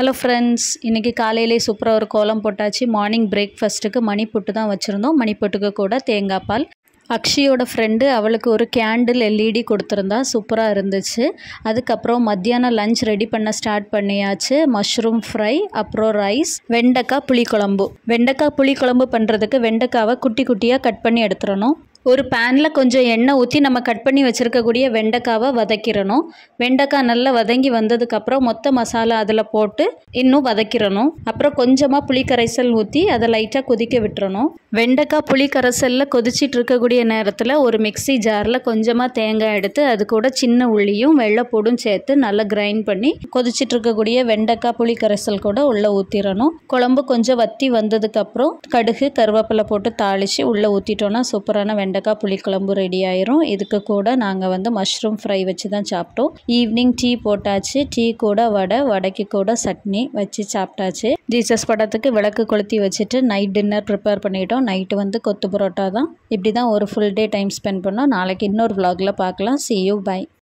hello friends இன்றைக்கி காலையிலே சூப்பராக ஒரு கோலம் போட்டாச்சு மார்னிங் பிரேக்ஃபாஸ்ட்டுக்கு மணி புட்டு தான் வச்சுருந்தோம் மணி புட்டுக்கு கூட தேங்காய் பால் அக்ஷியோட ஃப்ரெண்டு அவளுக்கு ஒரு கேண்டில் எல்இடி e கொடுத்துருந்தா சூப்பராக இருந்துச்சு அதுக்கப்புறம் மத்தியானம் லஞ்ச் ரெடி பண்ண ஸ்டார்ட் பண்ணியாச்சு மஷ்ரூம் ஃப்ரை அப்புறம் ரைஸ் வெண்டைக்காய் புளிக்குழம்பு வெண்டைக்காய் புளிக்குழம்பு பண்ணுறதுக்கு வெண்டைக்காவை குட்டி குட்டியாக கட் பண்ணி எடுத்துடணும் ஒரு பேனில் கொஞ்சம் எண்ணெய் ஊற்றி நம்ம கட் பண்ணி வச்சுருக்கக்கூடிய வெண்டைக்காவை வதக்கிடணும் வெண்டைக்காய் நல்லா வதங்கி வந்ததுக்கப்புறம் மொத்த மசாலா அதில் போட்டு இன்னும் வதக்கிடணும் அப்புறம் கொஞ்சமாக புளி கரைசல் ஊற்றி அதை லைட்டாக கொதிக்க விட்டுறணும் வெண்டைக்காய் புளி கரைசலில் கொதிச்சிட்டு இருக்கக்கூடிய நேரத்தில் ஒரு மிக்சி ஜாரில் கொஞ்சமாக தேங்காய் எடுத்து அது கூட சின்ன உள்ளியும் வெள்ளைப்பூடும் சேர்த்து நல்லா கிரைண்ட் பண்ணி கொதிச்சிட்டு இருக்கக்கூடிய வெண்டைக்காய் புளி கரைசல் கூட உள்ளே ஊற்றிடணும் குழம்பு கொஞ்சம் வத்தி வந்ததுக்கப்புறம் கடுகு கருவேப்பிலை போட்டு தாளித்து உள்ளே ஊற்றிட்டோன்னா சூப்பரான வெண்டை வெண்டைக்காய் புளிக்குழம்பு ரெடி ஆயிரும் இதுக்கு கூட நாங்கள் வந்து மஷ்ரூம் ஃப்ரை வச்சு தான் சாப்பிட்டோம் ஈவினிங் டீ போட்டாச்சு டீ கூட வடை வடைக்கு கூட சட்னி வச்சு சாப்பிட்டாச்சு ஜீசஸ் படத்துக்கு விளக்கு கொளுத்தி வச்சுட்டு நைட் டின்னர் ப்ரிப்பேர் பண்ணிட்டோம் நைட்டு வந்து கொத்து புரோட்டா தான் இப்படி தான் ஒரு ஃபுல் டே டைம் ஸ்பெண்ட் பண்ணோம் நாளைக்கு இன்னொரு விலாகில் பார்க்கலாம் சி யூ பை